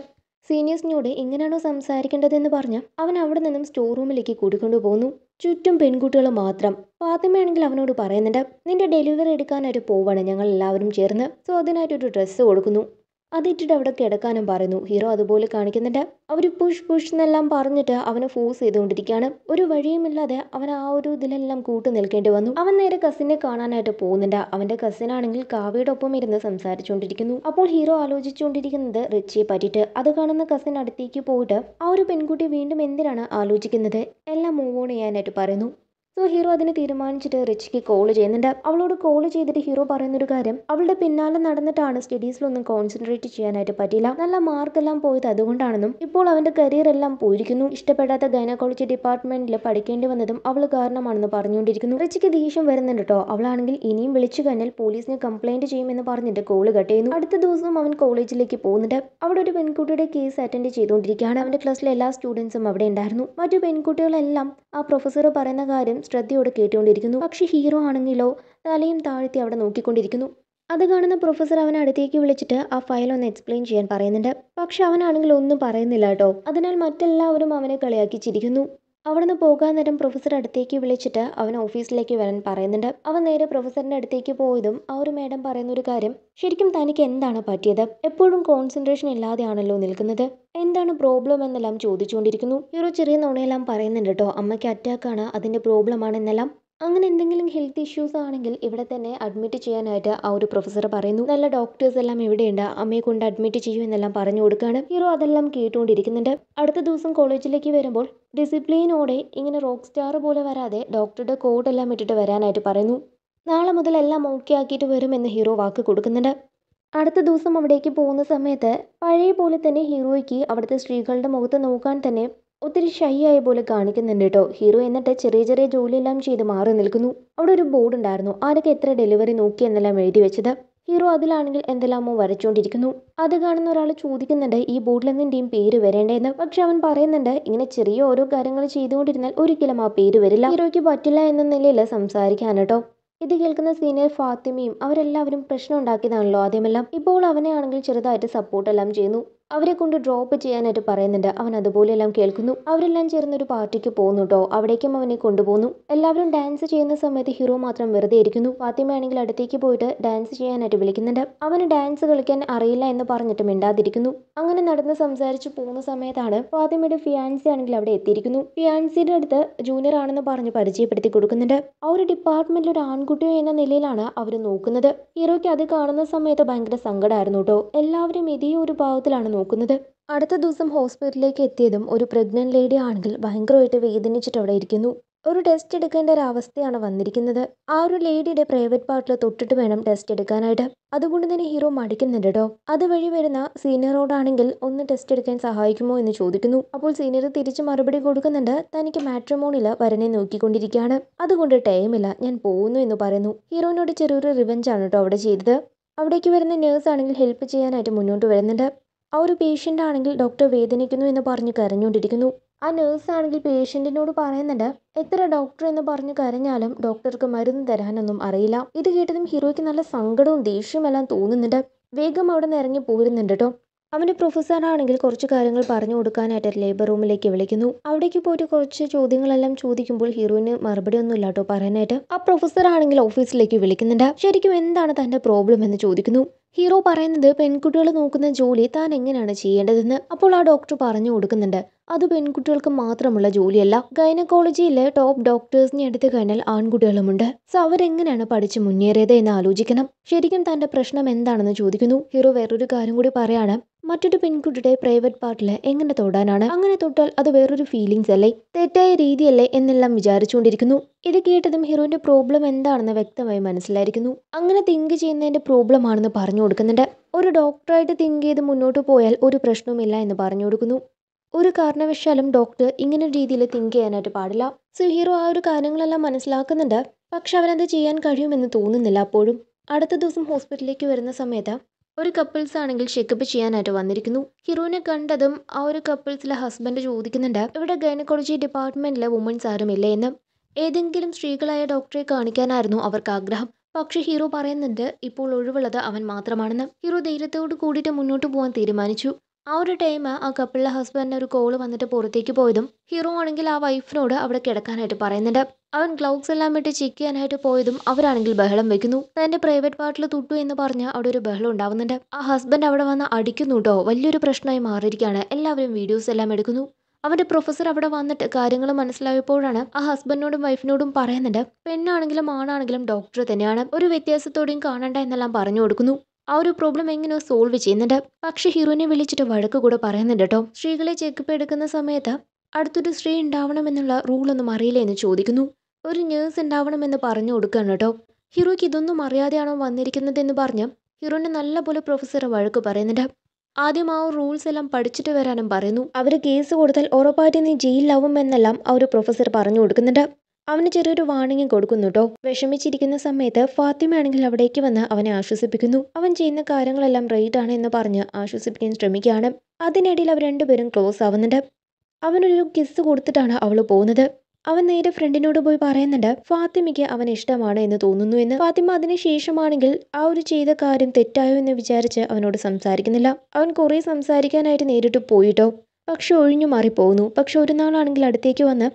സീനിയേഴ്സിനോട് എങ്ങനെയാണോ സംസാരിക്കേണ്ടതെന്ന് പറഞ്ഞ് അവൻ അവിടെ നിന്നും സ്റ്റോർ റൂമിലേക്ക് കൂടിക്കൊണ്ടു പോകുന്നു ചുറ്റും പെൺകുട്ടികൾ മാത്രം ഫാത്തിമയാണെങ്കിൽ അവനോട് പറയുന്നുണ്ട് നിന്റെ ഡെലിവറി എടുക്കാനായിട്ട് പോവാണ് ഞങ്ങൾ എല്ലാവരും ചേർന്ന് സോ അതിനായിട്ടൊരു ഡ്രസ്സ് കൊടുക്കുന്നു അതിട്ടിട്ട് അവിടെ കിടക്കാനും പറയുന്നു ഹീറോ അതുപോലെ കാണിക്കുന്നുണ്ട് അവർ പുഷ് പുഷ് എന്നെല്ലാം പറഞ്ഞിട്ട് അവനെ ഫോഴ്സ് ചെയ്തുകൊണ്ടിരിക്കുകയാണ് ഒരു വഴിയുമില്ലാതെ അവൻ ആ ഒരു ഇതിലെല്ലാം കൂട്ടു നിൽക്കേണ്ടി വന്നു അവൻ നേരെ കസിനെ കാണാനായിട്ട് പോകുന്നുണ്ട് അവൻ്റെ കസിനാണെങ്കിൽ കാവയുടെ ഒപ്പം ഇരുന്ന് സംസാരിച്ചുകൊണ്ടിരിക്കുന്നു അപ്പോൾ ഹീറോ ആലോചിച്ചുകൊണ്ടിരിക്കുന്നത് റിച്ചിയെ പറ്റിയിട്ട് അത് കാണുന്ന കസിൻ അടുത്തേക്ക് പോയിട്ട് ആ ഒരു പെൺകുട്ടി വീണ്ടും എന്തിനാണ് ആലോചിക്കുന്നത് എല്ലാം മൂവ് ഓൺ ചെയ്യാനായിട്ട് പറയുന്നു സോ ഹീറോ അതിനെ തീരുമാനിച്ചിട്ട് റിച്ചിക്ക് കോൾ ചെയ്യുന്നുണ്ട് അവളോട് കോൾ ചെയ്തിട്ട് ഹീറോ പറയുന്നൊരു കാര്യം അവളുടെ പിന്നാലെ നടന്നിട്ടാണ് സ്റ്റഡീസിലൊന്നും കോൺസെൻട്രേറ്റ് ചെയ്യാനായിട്ട് പറ്റിയില്ല നല്ല മാർക്ക് എല്ലാം പോയത് അതുകൊണ്ടാണെന്നും ഇപ്പോൾ അവന്റെ കരിയർ എല്ലാം പോയിരിക്കുന്നു ഇഷ്ടപ്പെടാത്ത ഗൈനക്കോളജി ഡിപ്പാർട്ട്മെന്റിൽ പഠിക്കേണ്ടി വന്നതും അവൾ കാരണമാണെന്ന് പറഞ്ഞുകൊണ്ടിരിക്കുന്നു റിച്ചിക്ക് ദേഷ്യം വരുന്നുണ്ട് കേട്ടോ അവളാണെങ്കിൽ ഇനിയും വിളിച്ചു കഴിഞ്ഞാൽ പോലീസിന് കംപ്ലൈന്റ് ചെയ്യുമെന്ന് പറഞ്ഞിട്ട് കോൾ കട്ട് ചെയ്യുന്നു അടുത്ത ദിവസം അവൻ കോളേജിലേക്ക് പോകുന്നുണ്ട് അവിടെ ഒരു പെൺകുട്ടിയുടെ കേസ് അറ്റൻഡ് ചെയ്തുകൊണ്ടിരിക്കുകയാണ് അവന്റെ ക്ലാസ്സിലെ എല്ലാ സ്റ്റുഡൻസും അവിടെ ഉണ്ടായിരുന്നു മറ്റു പെൺകുട്ടികളെല്ലാം ആ പ്രൊഫസർ പറയുന്ന കാര്യം ശ്രദ്ധയോടെ കേട്ടുകൊണ്ടിരിക്കുന്നു പക്ഷെ ഹീറോ ആണെങ്കിലോ തലയും താഴ്ത്തി അവിടെ നോക്കിക്കൊണ്ടിരിക്കുന്നു അത് കാണുന്ന പ്രൊഫസർ അവനെ അടുത്തേക്ക് വിളിച്ചിട്ട് ആ ഫയൽ ഒന്ന് എക്സ്പ്ലെയിൻ ചെയ്യാൻ പറയുന്നുണ്ട് പക്ഷെ അവനാണെങ്കിൽ ഒന്നും പറയുന്നില്ല കേട്ടോ അതിനാൽ മറ്റെല്ലാവരും അവനെ കളിയാക്കി ചിരിക്കുന്നു അവിടുന്ന് പോകാൻ നേരം പ്രൊഫസർ അടുത്തേക്ക് വിളിച്ചിട്ട് അവൻ ഓഫീസിലേക്ക് വരാൻ പറയുന്നുണ്ട് അവൻ നേരെ പ്രൊഫസറിന്റെ അടുത്തേക്ക് പോയതും ആ ഒരു മേഡം പറയുന്ന ഒരു കാര്യം ശരിക്കും തനിക്ക് എന്താണ് പറ്റിയത് എപ്പോഴും കോൺസെൻട്രേഷൻ ഇല്ലാതെയാണല്ലോ നിൽക്കുന്നത് എന്താണ് പ്രോബ്ലം എന്നെല്ലാം ചോദിച്ചുകൊണ്ടിരിക്കുന്നു ഈ ചെറിയ നുണയെല്ലാം പറയുന്നുണ്ട് കേട്ടോ അമ്മയ്ക്ക് അറ്റാക്കാണ് അതിൻ്റെ എന്നെല്ലാം അങ്ങനെ എന്തെങ്കിലും ഹെൽത്ത് ഇഷ്യൂസ് ആണെങ്കിൽ ഇവിടെ തന്നെ അഡ്മിറ്റ് ചെയ്യാനായിട്ട് ആ ഒരു പ്രൊഫസർ പറയുന്നു നല്ല ഡോക്ടേഴ്സ് എല്ലാം ഇവിടെയുണ്ട് അമ്മയെ കൊണ്ട് അഡ്മിറ്റ് ചെയ്യൂ എന്നെല്ലാം പറഞ്ഞു കൊടുക്കുകയാണ് ഹീറോ അതെല്ലാം കേട്ടുകൊണ്ടിരിക്കുന്നുണ്ട് അടുത്ത ദിവസം കോളേജിലേക്ക് വരുമ്പോൾ ഡിസിപ്ലിനോടെ ഇങ്ങനെ റോക്ക് സ്റ്റാർ പോലെ വരാതെ ഡോക്ടറുടെ കോഡെല്ലാം ഇട്ടിട്ട് വരാനായിട്ട് പറയുന്നു നാളെ മുതൽ എല്ലാം ഓക്കെ ആക്കിയിട്ട് വരുമെന്ന് ഹീറോ വാക്ക് കൊടുക്കുന്നുണ്ട് അടുത്ത ദിവസം അവിടേക്ക് പോകുന്ന സമയത്ത് പഴയ പോലെ തന്നെ ഹീറോയ്ക്ക് അവിടുത്തെ സ്ത്രീകളുടെ മുഖത്ത് നോക്കാൻ തന്നെ ഒത്തിരി ഷൈ ആയ പോലെ കാണിക്കുന്നുണ്ട് കേട്ടോ ഹീറോ എന്നിട്ട് ചെറിയ ചെറിയ ജോലിയെല്ലാം ചെയ്ത് മാറി നിൽക്കുന്നു അവിടെ ഒരു ബോർഡ് ഉണ്ടായിരുന്നു ആരൊക്കെ എത്ര ഡെലിവറി നോക്കി എന്നെല്ലാം എഴുതി വെച്ചത് ഹീറോ അതിലാണെങ്കിൽ എന്തെല്ലാമോ വരച്ചുകൊണ്ടിരിക്കുന്നു അത് കാണുന്ന ഒരാൾ ചോദിക്കുന്നുണ്ട് ഈ ബോർഡിൽ എന്തിൻ്റെയും പേര് വരേണ്ടതെന്ന് പക്ഷെ അവൻ പറയുന്നുണ്ട് ഇങ്ങനെ ചെറിയ ഓരോ കാര്യങ്ങൾ ചെയ്തുകൊണ്ടിരുന്നാൽ ഒരിക്കലും ആ പേര് വരില്ല ഹീറോയ്ക്ക് പറ്റില്ല എന്ന നിലയിൽ സംസാരിക്കാൻ കേട്ടോ ഇത് കേൾക്കുന്ന സീനിയർ ഫാത്തിമയും അവരെല്ലാവരും പ്രശ്നം ഉണ്ടാക്കിയതാണല്ലോ ആദ്യമെല്ലാം ഇപ്പോൾ അവനെ ആണെങ്കിൽ ചെറുതായിട്ട് സപ്പോർട്ടെല്ലാം ചെയ്യുന്നു അവരെ കൊണ്ട് ഡ്രോപ്പ് ചെയ്യാനായിട്ട് പറയുന്നുണ്ട് അവൻ അതുപോലെയെല്ലാം കേൾക്കുന്നു അവരെല്ലാം ചേർന്നൊരു പാർട്ടിക്ക് പോകുന്നു കേട്ടോ അവിടേക്കും അവനെ കൊണ്ടുപോകുന്നു എല്ലാവരും ഡാൻസ് ചെയ്യുന്ന സമയത്ത് ഹീറോ മാത്രം വെറുതെ ഇരിക്കുന്നു ഫാത്തിമയാണെങ്കിൽ അടുത്തേക്ക് പോയിട്ട് ഡാൻസ് ചെയ്യാനായിട്ട് വിളിക്കുന്നുണ്ട് അവന് ഡാൻസ് കളിക്കാൻ അറിയില്ല എന്ന് പറഞ്ഞിട്ട് മിണ്ടാതിരിക്കുന്നു അങ്ങനെ നടന്ന് സംസാരിച്ച് പോകുന്ന സമയത്താണ് ഫാത്തിമയുടെ ഫിയാൻസി ആണെങ്കിൽ അവിടെ എത്തിയിരിക്കുന്നു ഫിയാൻസിയുടെ അടുത്ത് ജൂനിയർ ആണെന്ന് പറഞ്ഞ് പരിചയപ്പെടുത്തി കൊടുക്കുന്നുണ്ട് ആ ഒരു ഡിപ്പാർട്ട്മെന്റിൽ ഒരു ആൺകുട്ടിയോ എന്ന നിലയിലാണ് അവർ നോക്കുന്നത് ഹീറോയ്ക്ക് അത് കാണുന്ന സമയത്ത് ഭയങ്കര സങ്കടമായിരുന്നു കേട്ടോ എല്ലാവരും ഇതേ ഒരു ഭാവത്തിലാണ് നോക്കുന്നത് അടുത്ത ദിവസം ഹോസ്പിറ്റലിലേക്ക് എത്തിയതും ഒരു പ്രഗ്നന്റ് ലേഡി ആണെങ്കിൽ ഭയങ്കരമായിട്ട് വേദനിച്ചിട്ട് അവിടെ ഇരിക്കുന്നു ഒരു ടെസ്റ്റ് എടുക്കേണ്ട ഒരു അവസ്ഥയാണ് വന്നിരിക്കുന്നത് ആ ഒരു ലേഡിയുടെ പ്രൈവറ്റ് പാർട്ടിൽ തൊട്ടിട്ട് വേണം ടെസ്റ്റ് എടുക്കാനായിട്ട് അതുകൊണ്ട് തന്നെ ഹീറോ മടിക്കുന്നുണ്ട് കേട്ടോ അതുവഴി വരുന്ന സീനിയറോടാണെങ്കിൽ ഒന്ന് ടെസ്റ്റ് എടുക്കാൻ സഹായിക്കുമോ എന്ന് ചോദിക്കുന്നു അപ്പോൾ സീനിയർ തിരിച്ച് മറുപടി കൊടുക്കുന്നുണ്ട് തനിക്ക് മാട്രിമോണിൽ വരനെ നോക്കിക്കൊണ്ടിരിക്കുകയാണ് അതുകൊണ്ട് ടൈമില്ല ഞാൻ പോകുന്നു എന്ന് പറയുന്നു ഹീറോയിനോട് ചെറിയൊരു റിവഞ്ചാണ് കേട്ടോ അവിടെ ചെയ്തത് അവിടേക്ക് വരുന്ന നേഴ്സ് ആണെങ്കിൽ ഹെൽപ്പ് ചെയ്യാനായിട്ട് മുന്നോട്ട് വരുന്നുണ്ട് ആ ഒരു പേഷ്യൻ്റ് ആണെങ്കിൽ ഡോക്ടർ വേദനിക്കുന്നു എന്ന് പറഞ്ഞ് കരഞ്ഞുകൊണ്ടിരിക്കുന്നു ആ നേഴ്സ് ആണെങ്കിൽ പേഷ്യൻറ്റിനോട് പറയുന്നുണ്ട് എത്ര ഡോക്ടർ എന്ന് പറഞ്ഞ് കരഞ്ഞാലും ഡോക്ടർക്ക് മരുന്ന് തരാനൊന്നും അറിയില്ല ഇത് കേട്ടതും ഹീറോയ്ക്ക് നല്ല സങ്കടവും ദേഷ്യവുമെല്ലാം തോന്നുന്നുണ്ട് വേഗം അവിടെ നിന്ന് ഇറങ്ങി പോരുന്നുണ്ട് കേട്ടോ അവൻ്റെ പ്രൊഫസറാണെങ്കിൽ കുറച്ച് കാര്യങ്ങൾ പറഞ്ഞു കൊടുക്കാനായിട്ട് ലേബർ റൂമിലേക്ക് വിളിക്കുന്നു അവിടേക്ക് പോയിട്ട് കുറച്ച് ചോദ്യങ്ങളെല്ലാം ചോദിക്കുമ്പോൾ ഹീറോയിന് മറുപടി ഒന്നും ഇല്ല കേട്ടോ പറയാനായിട്ട് ആ പ്രൊഫസറാണെങ്കിൽ ഓഫീസിലേക്ക് വിളിക്കുന്നുണ്ട് ശരിക്കും എന്താണ് തൻ്റെ പ്രോബ്ലം എന്ന് ചോദിക്കുന്നു ഹീറോ പറയുന്നത് പെൺകുട്ടികൾ നോക്കുന്ന ജോലി താൻ എങ്ങനെയാണ് ചെയ്യേണ്ടതെന്ന് അപ്പോൾ ആ ഡോക്ടർ പറഞ്ഞു കൊടുക്കുന്നുണ്ട് അത് പെൺകുട്ടികൾക്ക് മാത്രമുള്ള ജോലിയല്ല ഗൈനക്കോളജിയിലെ ടോപ്പ് ഡോക്ടേഴ്സിനെ എടുത്ത് കഴിഞ്ഞാൽ ആൺകുട്ടികളുമുണ്ട് സോ അവരെങ്ങനെയാണ് പഠിച്ച് മുന്നേറിയത് എന്ന് ആലോചിക്കണം ശരിക്കും തന്റെ പ്രശ്നം എന്താണെന്ന് ചോദിക്കുന്നു ഹീറോ വേറൊരു കാര്യം കൂടി പറയാണ് മറ്റൊരു പെൺകുട്ടിയുടെ പ്രൈവറ്റ് പാർട്ടിൽ എങ്ങനെ തൊടാനാണ് അങ്ങനെ തൊട്ടാൽ അത് വേറൊരു ഫീലിങ്സ് അല്ലേ തെറ്റായ രീതിയല്ലേ എന്നെല്ലാം വിചാരിച്ചുകൊണ്ടിരിക്കുന്നു ഇത് കേട്ടതും ഹീറോയിൻ്റെ പ്രോബ്ലം എന്താണെന്ന് വ്യക്തമായി മനസ്സിലായിരിക്കുന്നു അങ്ങനെ തിങ്ക് ചെയ്യുന്നതിൻ്റെ പ്രോബ്ലം ആണെന്ന് പറഞ്ഞു കൊടുക്കുന്നുണ്ട് ഒരു ഡോക്ടറായിട്ട് തിങ്ക് ചെയ്ത് മുന്നോട്ട് പോയാൽ ഒരു പ്രശ്നവുമില്ല എന്ന് പറഞ്ഞു കൊടുക്കുന്നു ഒരു കാരണവശാലും ഡോക്ടർ ഇങ്ങനെ രീതിയിൽ തിങ്ക് ചെയ്യാനായിട്ട് പാടില്ല സോ ഹീറോ ആ ഒരു കാര്യങ്ങളെല്ലാം മനസ്സിലാക്കുന്നുണ്ട് പക്ഷെ അവനത് ചെയ്യാൻ കഴിയുമെന്ന് തോന്നുന്നില്ല അപ്പോഴും അടുത്ത ദിവസം ഹോസ്പിറ്റലിലേക്ക് വരുന്ന സമയത്ത് ഒരു കപ്പിൾസ് ആണെങ്കിൽ ചെക്കപ്പ് ചെയ്യാനായിട്ട് വന്നിരിക്കുന്നു ഹീറോയിനെ കണ്ടതും ആ ഒരു കപ്പിൾസിലെ ഹസ്ബൻഡ് ചോദിക്കുന്നുണ്ട് ഇവിടെ ഗൈനക്കോളജി ഡിപ്പാർട്ട്മെന്റിലെ വുമൻസ് ആരും ഇല്ലേ എന്ന് ഏതെങ്കിലും സ്ത്രീകളായ ഡോക്ടറെ കാണിക്കാനായിരുന്നു അവർക്ക് ആഗ്രഹം പക്ഷേ ഹീറോ പറയുന്നുണ്ട് ഇപ്പോൾ ഒഴിവുള്ളത് അവൻ മാത്രമാണെന്ന് ഹീറോ ധൈര്യത്തോട് കൂടിയിട്ട് മുന്നോട്ട് പോകാൻ തീരുമാനിച്ചു ആ ഒരു ടൈം ആ കപ്പിളിലെ ഹസ്ബൻഡിന് ഒരു കോൾ വന്നിട്ട് പുറത്തേക്ക് പോയതും ഹീറോ ആണെങ്കിൽ ആ വൈഫിനോട് അവിടെ കിടക്കാനായിട്ട് പറയുന്നുണ്ട് അവൻ ഗ്ലൗസ് എല്ലാം ഇട്ട് ചെയ്യാനായിട്ട് പോയതും അവരാണെങ്കിൽ ബഹളം വെക്കുന്നു തന്റെ പ്രൈവറ്റ് പാർട്ടിൽ തുട്ടു എന്ന് പറഞ്ഞ് അവിടെ ഒരു ബഹളം ഉണ്ടാവുന്നുണ്ട് ആ ഹസ്ബൻഡ് അവിടെ വന്ന് അടിക്കുന്നു വലിയൊരു പ്രശ്നമായി മാറിയിരിക്കുകയാണ് എല്ലാവരും വീഡിയോസ് എല്ലാം എടുക്കുന്നു അവന്റെ പ്രൊഫസർ അവിടെ വന്നിട്ട് കാര്യങ്ങൾ മനസ്സിലായപ്പോഴാണ് ആ ഹസ്ബൻഡിനോടും വൈഫിനോടും പറയുന്നുണ്ട് പെണ്ണാണെങ്കിലും ആണാണെങ്കിലും ഡോക്ടർ തന്നെയാണ് ഒരു വ്യത്യാസത്തോടെയും കാണണ്ട എന്നെല്ലാം പറഞ്ഞു കൊടുക്കുന്നു ആ ഒരു പ്രോബ്ലം എങ്ങനെയോ സോൾവ് ചെയ്യുന്നുണ്ട് പക്ഷെ ഹീറോയിനെ വിളിച്ചിട്ട് വഴക്ക് കൂടെ പറയുന്നുണ്ട് കേട്ടോ സ്ത്രീകളെ ചെക്കപ്പ് എടുക്കുന്ന സമയത്ത് അടുത്തൊരു സ്ത്രീ ഉണ്ടാവണമെന്നുള്ള റൂളൊന്നും അറിയില്ല എന്ന് ചോദിക്കുന്നു ഒരു നേഴ്സ് ഉണ്ടാവണമെന്ന് പറഞ്ഞു കൊടുക്കുകയാണ് കേട്ടോ ഹീറോയ്ക്ക് ഇതൊന്നും അറിയാതെയാണോ എന്ന് പറഞ്ഞ് ഹീറോയിനെ നല്ലപോലെ പ്രൊഫസർ വഴക്ക് പറയുന്നുണ്ട് ആദ്യം ആ റൂൾസ് എല്ലാം പഠിച്ചിട്ട് വരാനും പറയുന്നു അവർ കേസ് കൊടുത്താൽ ഉറപ്പായിട്ട് നീ എന്നെല്ലാം ആ ഒരു പ്രൊഫസർ പറഞ്ഞു കൊടുക്കുന്നുണ്ട് അവന് ചെറിയൊരു വാണിംഗ് കൊടുക്കുന്നു കേട്ടോ വിഷമിച്ചിരിക്കുന്ന സമയത്ത് ഫാത്തിമയാണെങ്കിൽ അവിടേക്ക് വന്ന് അവനെ ആശ്വസിപ്പിക്കുന്നു അവൻ ചെയ്യുന്ന കാര്യങ്ങളെല്ലാം റൈറ്റ് ആണ് എന്ന് പറഞ്ഞ് ആശ്വസിപ്പിക്കാൻ ശ്രമിക്കുകയാണ് അതിനിടയിൽ അവർ രണ്ടുപേരും ക്ലോസ് ആവുന്നുണ്ട് അവനൊരു കിസ് കൊടുത്തിട്ടാണ് അവൾ പോകുന്നത് അവൻ നേരെ ഫ്രണ്ടിനോട് പോയി പറയുന്നുണ്ട് ഫാത്തിമയ്ക്ക് അവൻ ഇഷ്ടമാണ് എന്ന് തോന്നുന്നു എന്ന് ഫാത്തിമ അതിന് ശേഷമാണെങ്കിൽ ആ ഒരു ചെയ്ത കാര്യം തെറ്റായോ എന്ന് വിചാരിച്ച് അവനോട് സംസാരിക്കുന്നില്ല അവൻ കുറേ സംസാരിക്കാനായിട്ട് നേരിട്ട് പോയിട്ടോ പക്ഷെ ഒഴിഞ്ഞു മാറിപ്പോകുന്നു പക്ഷെ ഒരു നാളാണെങ്കിൽ അടുത്തേക്ക് വന്ന്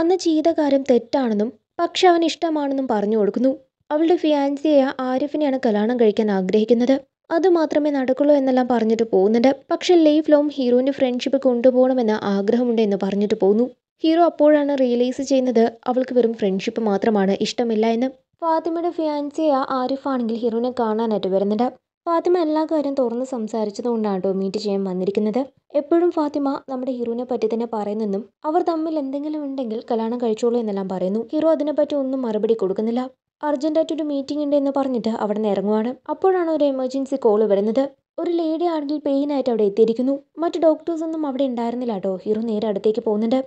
അന്ന് ചെയ്ത കാര്യം തെറ്റാണെന്നും പക്ഷെ അവൻ ഇഷ്ടമാണെന്നും പറഞ്ഞു കൊടുക്കുന്നു അവളുടെ ഫിയാൻസിയായ ആരിഫിനെയാണ് കല്യാണം കഴിക്കാൻ ആഗ്രഹിക്കുന്നത് അത് മാത്രമേ നടക്കുള്ളൂ എന്നെല്ലാം പറഞ്ഞിട്ട് പോകുന്നുണ്ട് പക്ഷെ ലൈഫ് ലോങ് ഹീറോയിൻ്റെ ഫ്രണ്ട്ഷിപ്പ് കൊണ്ടുപോകണമെന്ന ആഗ്രഹമുണ്ട് എന്ന് പറഞ്ഞിട്ട് പോകുന്നു ഹീറോ അപ്പോഴാണ് റിയലൈസ് ചെയ്യുന്നത് അവൾക്ക് വെറും ഫ്രണ്ട്ഷിപ്പ് മാത്രമാണ് ഇഷ്ടമില്ല എന്ന് ഫാത്തിമയുടെ ഫിയാൻസിയ ആരിഫ് ആണെങ്കിൽ ഹീറോനെ കാണാനായിട്ട് വരുന്നുണ്ട് ഫാത്തിമ എല്ലാ കാര്യം തുറന്ന് സംസാരിച്ചതുകൊണ്ടാണ് കേട്ടോ മീറ്റ് ചെയ്യാൻ വന്നിരിക്കുന്നത് എപ്പോഴും ഫാത്തിമ നമ്മുടെ ഹീറോനെ പറ്റി തന്നെ പറയുന്നെന്നും അവർ തമ്മിൽ എന്തെങ്കിലും ഉണ്ടെങ്കിൽ കല്യാണം കഴിച്ചോളൂ എന്നെല്ലാം പറയുന്നു ഹീറോ അതിനെപ്പറ്റി ഒന്നും മറുപടി കൊടുക്കുന്നില്ല അർജന്റായിട്ട് ഒരു മീറ്റിംഗ് ഉണ്ട് എന്ന് പറഞ്ഞിട്ട് അവിടെ നിന്ന് ഇറങ്ങുവാണ് അപ്പോഴാണ് ഒരു എമർജൻസി കോൾ വരുന്നത് ഒരു ലേഡി ആണെങ്കിൽ ആയിട്ട് അവിടെ എത്തിയിരിക്കുന്നു മറ്റു ഡോക്ടേഴ്സൊന്നും അവിടെ ഉണ്ടായിരുന്നില്ല കേട്ടോ ഹീറോ നേരെ അടുത്തേക്ക് പോകുന്നുണ്ട്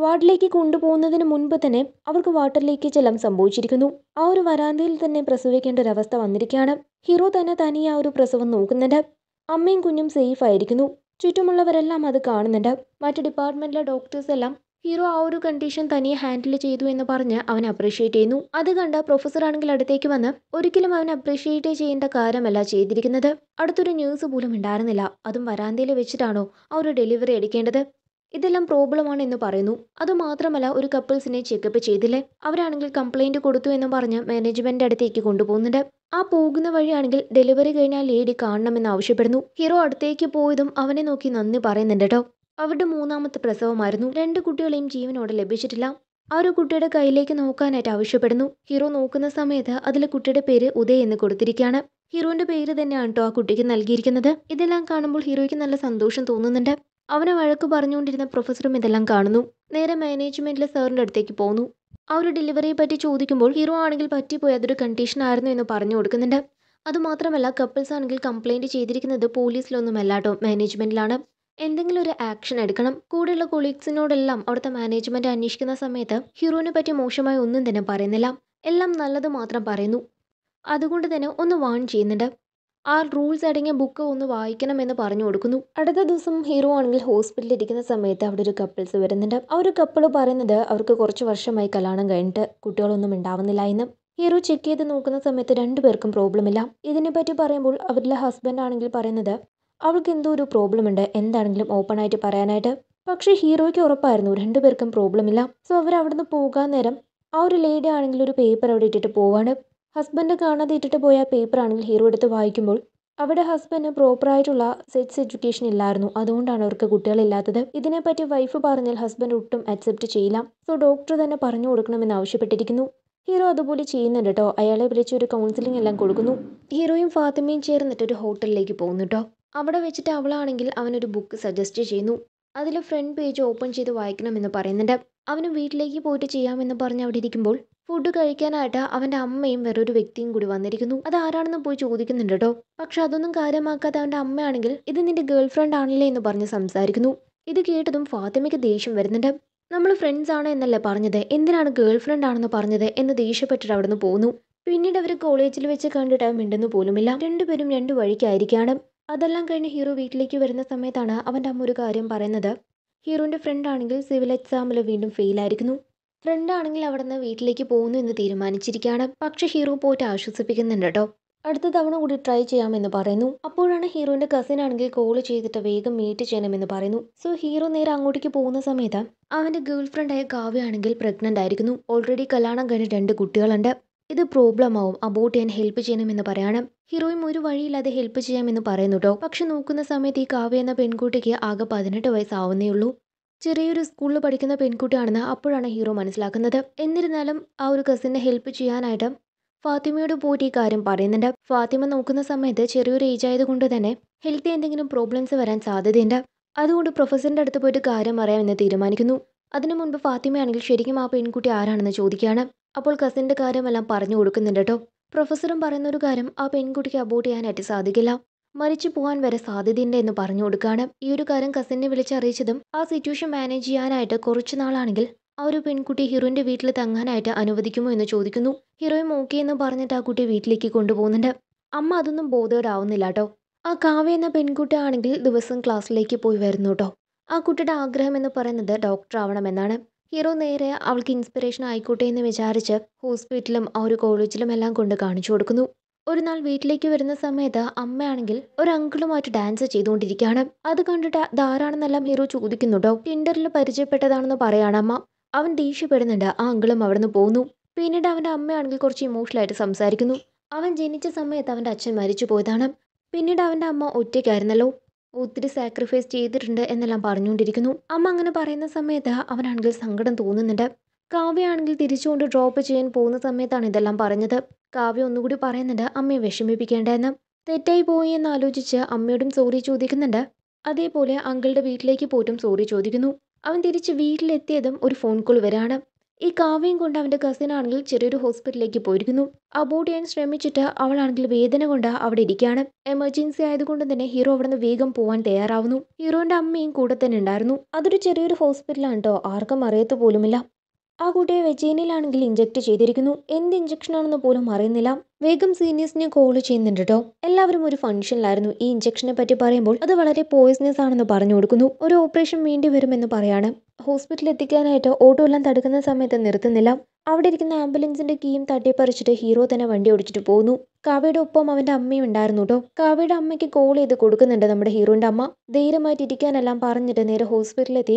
വാർഡിലേക്ക് കൊണ്ടുപോകുന്നതിന് മുൻപ് തന്നെ അവർക്ക് വാട്ടർ ലീക്കേജ് എല്ലാം സംഭവിച്ചിരിക്കുന്നു ആ ഒരു വരാന്തയിൽ തന്നെ പ്രസവിക്കേണ്ട ഒരവസ്ഥ വന്നിരിക്കുകയാണ് ഹീറോ തന്നെ തനിയെ ആ ഒരു പ്രസവം നോക്കുന്നുണ്ട് അമ്മയും കുഞ്ഞും സേഫ് ആയിരിക്കുന്നു ചുറ്റുമുള്ളവരെല്ലാം അത് കാണുന്നുണ്ട് മറ്റ് ഡിപ്പാർട്ട്മെന്റിലെ ഡോക്ടേഴ്സ് എല്ലാം ഹീറോ ആ ഒരു കണ്ടീഷൻ തനിയെ ഹാൻഡിൽ ചെയ്തു എന്ന് പറഞ്ഞ് അവൻ അപ്രീഷിയേറ്റ് ചെയ്യുന്നു അത് കണ്ട പ്രൊഫസർ ആണെങ്കിൽ അടുത്തേക്ക് വന്ന് ഒരിക്കലും അവൻ അപ്രീഷിയേറ്റ് ചെയ്യേണ്ട കാര്യമല്ല ചെയ്തിരിക്കുന്നത് അടുത്തൊരു ന്യൂസ് പോലും ഉണ്ടായിരുന്നില്ല അതും വരാന്തയിൽ വെച്ചിട്ടാണോ ആ ഒരു ഡെലിവറി എടുക്കേണ്ടത് ഇതെല്ലാം പ്രോബ്ലമാണ് എന്ന് പറയുന്നു അതുമാത്രമല്ല ഒരു കപ്പിൾസിനെ ചെക്കപ്പ് ചെയ്തില്ലേ അവരാണെങ്കിൽ കംപ്ലൈന്റ് കൊടുത്തു എന്ന് പറഞ്ഞ് മാനേജ്മെന്റ് അടുത്തേക്ക് കൊണ്ടുപോകുന്നുണ്ട് ആ പോകുന്ന വഴിയാണെങ്കിൽ ഡെലിവറി കഴിഞ്ഞാൽ ലേഡി കാണണമെന്ന് ആവശ്യപ്പെടുന്നു ഹീറോ അടുത്തേക്ക് പോയതും അവനെ നോക്കി നന്ദി പറയുന്നുണ്ട് കേട്ടോ അവരുടെ മൂന്നാമത്തെ പ്രസവമായിരുന്നു രണ്ട് കുട്ടികളെയും ജീവനോടെ ലഭിച്ചിട്ടില്ല ആ ഒരു കുട്ടിയുടെ കയ്യിലേക്ക് നോക്കാനായിട്ട് ആവശ്യപ്പെടുന്നു ഹീറോ നോക്കുന്ന സമയത്ത് അതിലെ കുട്ടിയുടെ പേര് ഉദയ് എന്ന് കൊടുത്തിരിക്കുകയാണ് ഹീറോന്റെ പേര് തന്നെയാണ് കേട്ടോ ആ കുട്ടിക്ക് നൽകിയിരിക്കുന്നത് ഇതെല്ലാം കാണുമ്പോൾ ഹീറോയ്ക്ക് നല്ല സന്തോഷം തോന്നുന്നുണ്ട് അവനെ വഴക്ക് പറഞ്ഞുകൊണ്ടിരുന്ന പ്രൊഫസറും ഇതെല്ലാം കാണുന്നു നേരെ മാനേജ്മെന്റിലെ സാറിൻ്റെ അടുത്തേക്ക് പോകുന്നു ആ ഒരു ഡെലിവറിയെ പറ്റി ചോദിക്കുമ്പോൾ ഹീറോ ആണെങ്കിൽ പറ്റിപ്പോയി അതൊരു ആയിരുന്നു എന്ന് പറഞ്ഞു കൊടുക്കുന്നുണ്ട് അതുമാത്രമല്ല കപ്പിൾസ് ആണെങ്കിൽ കംപ്ലൈന്റ് ചെയ്തിരിക്കുന്നത് പോലീസിലൊന്നുമല്ല കേട്ടോ മാനേജ്മെന്റിലാണ് എന്തെങ്കിലും ഒരു ആക്ഷൻ എടുക്കണം കൂടെയുള്ള കൊളീഗ്സിനോടെല്ലാം അവിടുത്തെ മാനേജ്മെന്റ് അന്വേഷിക്കുന്ന സമയത്ത് ഹീറോനെ പറ്റി മോശമായി ഒന്നും തന്നെ പറയുന്നില്ല എല്ലാം നല്ലത് മാത്രം പറയുന്നു അതുകൊണ്ട് തന്നെ ഒന്ന് വാൺ ചെയ്യുന്നുണ്ട് ആ റൂൾസ് അടങ്ങിയ ബുക്ക് ഒന്ന് വായിക്കണം എന്ന് പറഞ്ഞു കൊടുക്കുന്നു അടുത്ത ദിവസം ഹീറോ ആണെങ്കിൽ ഹോസ്പിറ്റലിൽ ഇരിക്കുന്ന സമയത്ത് അവിടെ ഒരു കപ്പിൾസ് വരുന്നുണ്ട് ആ ഒരു കപ്പിൾ പറയുന്നത് അവർക്ക് കുറച്ച് വർഷമായി കല്യാണം കഴിഞ്ഞിട്ട് കുട്ടികളൊന്നും ഉണ്ടാവുന്നില്ല എന്ന് ഹീറോ ചെക്ക് ചെയ്ത് നോക്കുന്ന സമയത്ത് രണ്ടുപേർക്കും പ്രോബ്ലം ഇല്ല ഇതിനെപ്പറ്റി പറയുമ്പോൾ അവരുടെ ഹസ്ബൻഡ് ആണെങ്കിൽ പറയുന്നത് അവൾക്ക് എന്തോ ഒരു പ്രോബ്ലം ഉണ്ട് എന്താണെങ്കിലും ഓപ്പൺ ആയിട്ട് പറയാനായിട്ട് പക്ഷേ ഹീറോയ്ക്ക് ഉറപ്പായിരുന്നു രണ്ടുപേർക്കും പ്രോബ്ലം ഇല്ല സോ അവർ അവിടുന്ന് പോകാൻ നേരം ആ ഒരു ലേഡി ആണെങ്കിൽ ഒരു പേപ്പർ അവിടെ ഇട്ടിട്ട് പോവാണ് ഹസ്ബൻഡ് കാണാതെ ഇട്ടിട്ട് പോയ പേപ്പറാണ് ഹീറോ എടുത്ത് വായിക്കുമ്പോൾ അവിടെ ഹസ്ബൻഡ് പ്രോപ്പറായിട്ടുള്ള സെക്സ് എഡ്യൂക്കേഷൻ ഇല്ലായിരുന്നു അതുകൊണ്ടാണ് അവർക്ക് കുട്ടികളില്ലാത്തത് ഇതിനെപ്പറ്റി വൈഫ് പറഞ്ഞാൽ ഹസ്ബൻഡ് ഒട്ടും അക്സെപ്റ്റ് ചെയ്യില്ല സോ ഡോക്ടർ തന്നെ പറഞ്ഞു കൊടുക്കണമെന്ന് ആവശ്യപ്പെട്ടിരിക്കുന്നു ഹീറോ അതുപോലെ ചെയ്യുന്നുണ്ട് കേട്ടോ അയാളെ വിളിച്ച് ഒരു കൗൺസിലിംഗ് എല്ലാം കൊടുക്കുന്നു ഹീറോയും ഫാത്തിമയും ചേർന്നിട്ട് ഒരു ഹോട്ടലിലേക്ക് പോകുന്നു കേട്ടോ അവിടെ വെച്ചിട്ട് അവളാണെങ്കിൽ അവനൊരു ബുക്ക് സജസ്റ്റ് ചെയ്യുന്നു അതിൽ ഫ്രണ്ട് പേജ് ഓപ്പൺ ചെയ്ത് വായിക്കണമെന്ന് പറയുന്നുണ്ട് അവന് വീട്ടിലേക്ക് പോയിട്ട് ചെയ്യാമെന്ന് പറഞ്ഞ് അവിടെ ഇരിക്കുമ്പോൾ ഫുഡ് കഴിക്കാനായിട്ട് അവൻ്റെ അമ്മയും വേറൊരു വ്യക്തിയും കൂടി വന്നിരിക്കുന്നു അതാരാണെന്ന് പോയി ചോദിക്കുന്നുണ്ട് കേട്ടോ പക്ഷെ അതൊന്നും കാര്യമാക്കാതെ അവൻ്റെ അമ്മയാണെങ്കിൽ ഇത് നിന്റെ ഗേൾ ഫ്രണ്ട് ആണല്ലേ എന്ന് പറഞ്ഞ് സംസാരിക്കുന്നു ഇത് കേട്ടതും ഫാത്തിമയ്ക്ക് ദേഷ്യം വരുന്നുണ്ട് നമ്മൾ ഫ്രണ്ട്സ് ആണ് എന്നല്ലേ പറഞ്ഞത് എന്തിനാണ് ഗേൾ ഫ്രണ്ട് ആണെന്ന് പറഞ്ഞത് എന്ന് ദേഷ്യപ്പെട്ടിട്ട് അവിടെ നിന്ന് പോകുന്നു പിന്നീട് അവർ കോളേജിൽ വെച്ച് കണ്ടിട്ട് മിണ്ടെന്ന് പോലുമില്ല രണ്ടുപേരും രണ്ട് വഴിക്കായിരിക്കാണ് അതെല്ലാം കഴിഞ്ഞ് ഹീറോ വീട്ടിലേക്ക് വരുന്ന സമയത്താണ് അവൻ്റെ അമ്മ ഒരു കാര്യം പറയുന്നത് ഹീറോൻ്റെ ഫ്രണ്ട് ആണെങ്കിൽ സിവിൽ എക്സാമിൽ വീണ്ടും ഫെയിലായിരിക്കുന്നു ഫ്രണ്ട് ആണെങ്കിൽ അവിടുന്ന് വീട്ടിലേക്ക് പോകുന്നു എന്ന് തീരുമാനിച്ചിരിക്കുകയാണ് പക്ഷേ ഹീറോ പോയിട്ട് ആശ്വസിപ്പിക്കുന്നുണ്ട് കേട്ടോ അടുത്ത തവണ കൂടി ട്രൈ ചെയ്യാമെന്ന് പറയുന്നു അപ്പോഴാണ് ഹീറോന്റെ കസിൻ ആണെങ്കിൽ കോൾ ചെയ്തിട്ട് വേഗം മീറ്റ് ചെയ്യണമെന്ന് പറയുന്നു സോ ഹീറോ നേരെ അങ്ങോട്ടേക്ക് പോകുന്ന സമയത്ത് അവന്റെ ഗേൾ ആയ കാവ്യ ആണെങ്കിൽ പ്രഗ്നന്റ് ആയിരിക്കുന്നു ഓൾറെഡി കല്യാണം കഴിഞ്ഞ രണ്ട് കുട്ടികളുണ്ട് ഇത് പ്രോബ്ലം ആവും അബോട്ട് ചെയ്യാൻ ഹെൽപ്പ് ചെയ്യണമെന്ന് പറയാണ് ഹീറോയും ഒരു വഴിയില്ലാതെ ഹെൽപ്പ് ചെയ്യാമെന്ന് പറയുന്നു കേട്ടോ പക്ഷെ നോക്കുന്ന സമയത്ത് ഈ കാവ്യ എന്ന പെൺകുട്ടിക്ക് ആകെ പതിനെട്ട് വയസ്സാവുന്നേ ഉള്ളൂ ചെറിയൊരു സ്കൂളിൽ പഠിക്കുന്ന പെൺകുട്ടിയാണെന്ന് അപ്പോഴാണ് ഹീറോ മനസ്സിലാക്കുന്നത് എന്നിരുന്നാലും ആ ഒരു കസിനെ ഹെൽപ്പ് ചെയ്യാനായിട്ട് ഫാത്തിമയോട് പോയിട്ട് ഈ കാര്യം പറയുന്നുണ്ട് ഫാത്തിമ നോക്കുന്ന സമയത്ത് ചെറിയൊരു ഏജ് ആയതുകൊണ്ട് തന്നെ ഹെൽത്തി എന്തെങ്കിലും പ്രോബ്ലംസ് വരാൻ സാധ്യതയുണ്ട് അതുകൊണ്ട് പ്രൊഫസറിൻ്റെ അടുത്ത് പോയിട്ട് കാര്യം പറയാമെന്ന് തീരുമാനിക്കുന്നു അതിനു മുൻപ് ഫാത്തിമയാണെങ്കിൽ ശരിക്കും ആ പെൺകുട്ടി ആരാണെന്ന് ചോദിക്കുകയാണ് അപ്പോൾ കസിൻ്റെ കാര്യമെല്ലാം പറഞ്ഞു കൊടുക്കുന്നുണ്ട് കേട്ടോ പ്രൊഫസറും ഒരു കാര്യം ആ പെൺകുട്ടിക്ക് അബോർട്ട് ചെയ്യാനായിട്ട് സാധിക്കില്ല മരിച്ചു പോകാൻ വരെ സാധ്യതയുണ്ട് എന്ന് പറഞ്ഞു കൊടുക്കുകയാണ് ഈ ഒരു കാര്യം കസിനെ വിളിച്ചറിയിച്ചതും ആ സിറ്റുവേഷൻ മാനേജ് ചെയ്യാനായിട്ട് കുറച്ചു നാളാണെങ്കിൽ ആ ഒരു പെൺകുട്ടി ഹീറോയിന്റെ വീട്ടിൽ തങ്ങാനായിട്ട് അനുവദിക്കുമോ എന്ന് ചോദിക്കുന്നു ഹീറോയും ഓക്കെ എന്ന് പറഞ്ഞിട്ട് ആ കുട്ടി വീട്ടിലേക്ക് കൊണ്ടുപോകുന്നുണ്ട് അമ്മ അതൊന്നും ബോധേഡ് ആവുന്നില്ല കേട്ടോ ആ കാവ്യ എന്ന പെൺകുട്ടി ആണെങ്കിൽ ദിവസം ക്ലാസ്സിലേക്ക് പോയി വരുന്നു കേട്ടോ ആ കുട്ടിയുടെ ആഗ്രഹം എന്ന് പറയുന്നത് ഡോക്ടർ ആവണമെന്നാണ് ഹീറോ നേരെ അവൾക്ക് ഇൻസ്പിറേഷൻ ആയിക്കോട്ടെ എന്ന് വിചാരിച്ച് ഹോസ്പിറ്റലും ആ ഒരു കോളേജിലും എല്ലാം കൊണ്ട് കാണിച്ചു കൊടുക്കുന്നു ഒരു നാൾ വീട്ടിലേക്ക് വരുന്ന സമയത്ത് അമ്മയാണെങ്കിൽ ഒരു അങ്കിളുമായിട്ട് ഡാൻസ് ചെയ്തുകൊണ്ടിരിക്കുകയാണ് അത് കണ്ടിട്ട് ധാരാണെന്നെല്ലാം ഹീറോ ചോദിക്കുന്നുണ്ടോ ടിൻഡറിൽ പരിചയപ്പെട്ടതാണെന്ന് പറയാണ് അമ്മ അവൻ ദേഷ്യപ്പെടുന്നുണ്ട് ആ അങ്കിളും അവിടുന്ന് പോകുന്നു പിന്നീട് അവൻ്റെ അമ്മയാണെങ്കിൽ കുറച്ച് ഇമോഷണലായിട്ട് സംസാരിക്കുന്നു അവൻ ജനിച്ച സമയത്ത് അവൻ്റെ അച്ഛൻ മരിച്ചു പോയതാണ് പിന്നീട് അവൻ്റെ അമ്മ ഒറ്റയ്ക്കായിരുന്നല്ലോ ഒത്തിരി സാക്രിഫൈസ് ചെയ്തിട്ടുണ്ട് എന്നെല്ലാം പറഞ്ഞുകൊണ്ടിരിക്കുന്നു അമ്മ അങ്ങനെ പറയുന്ന സമയത്ത് അവനാണെങ്കിൽ സങ്കടം തോന്നുന്നുണ്ട് കാവ്യയാണെങ്കിൽ തിരിച്ചുകൊണ്ട് ഡ്രോപ്പ് ചെയ്യാൻ പോകുന്ന സമയത്താണ് ഇതെല്ലാം പറഞ്ഞത് കാവ്യ ഒന്നുകൂടി പറയുന്നുണ്ട് അമ്മയെ വിഷമിപ്പിക്കേണ്ടതെന്ന് തെറ്റായി പോയി എന്ന് ആലോചിച്ച് അമ്മയോടും സോറി ചോദിക്കുന്നുണ്ട് അതേപോലെ അങ്കിളുടെ വീട്ടിലേക്ക് പോയിട്ടും സോറി ചോദിക്കുന്നു അവൻ തിരിച്ച് വീട്ടിലെത്തിയതും ഒരു ഫോൺ കോൾ വരാണ് ഈ കാവ്യം കൊണ്ട് അവൻ്റെ ആണെങ്കിൽ ചെറിയൊരു ഹോസ്പിറ്റലിലേക്ക് പോയിരിക്കുന്നു അബോർട്ട് ചെയ്യാൻ ശ്രമിച്ചിട്ട് അവളാണെങ്കിൽ വേദന കൊണ്ട് അവിടെ ഇരിക്കുകയാണ് എമർജൻസി ആയതുകൊണ്ട് തന്നെ ഹീറോ അവിടെ നിന്ന് വേഗം പോകാൻ തയ്യാറാവുന്നു ഹീറോന്റെ അമ്മയും കൂടെ തന്നെ ഉണ്ടായിരുന്നു അതൊരു ചെറിയൊരു ഹോസ്പിറ്റലാണ് കേട്ടോ ആർക്കും അറിയത്ത് പോലുമില്ല ആ കുട്ടിയെ വെജീനിലാണെങ്കിൽ ഇഞ്ചെക്ട് ചെയ്തിരിക്കുന്നു എന്ത് ആണെന്ന് പോലും അറിയുന്നില്ല വേഗം സീനിയേഴ്സിനെ കോൾ ചെയ്യുന്നുണ്ട് കേട്ടോ എല്ലാവരും ഒരു ഫംഗ്ഷനിലായിരുന്നു ഈ ഇഞ്ചെക്ഷനെ പറ്റി പറയുമ്പോൾ അത് വളരെ പോയിസണസ് ആണെന്ന് പറഞ്ഞു കൊടുക്കുന്നു ഒരു ഓപ്പറേഷൻ വേണ്ടി വരുമെന്ന് പറയാണ് ഹോസ്പിറ്റലിൽ എത്തിക്കാനായിട്ട് ഓട്ടോ എല്ലാം തടുക്കുന്ന സമയത്ത് നിർത്തുന്നില്ല അവിടെ ഇരിക്കുന്ന ആംബുലൻസിന്റെ കീയും തട്ടിപ്പറിച്ചിട്ട് ഹീറോ തന്നെ വണ്ടി ഓടിച്ചിട്ട് പോകുന്നു കാവയുടെ ഒപ്പം അവന്റെ അമ്മയും ഉണ്ടായിരുന്നു കേട്ടോ കാവയുടെ അമ്മയ്ക്ക് കോൾ ചെയ്ത് കൊടുക്കുന്നുണ്ട് നമ്മുടെ ഹീറോന്റെ അമ്മ ധൈര്യമായിട്ട് ഇരിക്കാനെല്ലാം പറഞ്ഞിട്ട് നേരെ ഹോസ്പിറ്റലിലെത്തി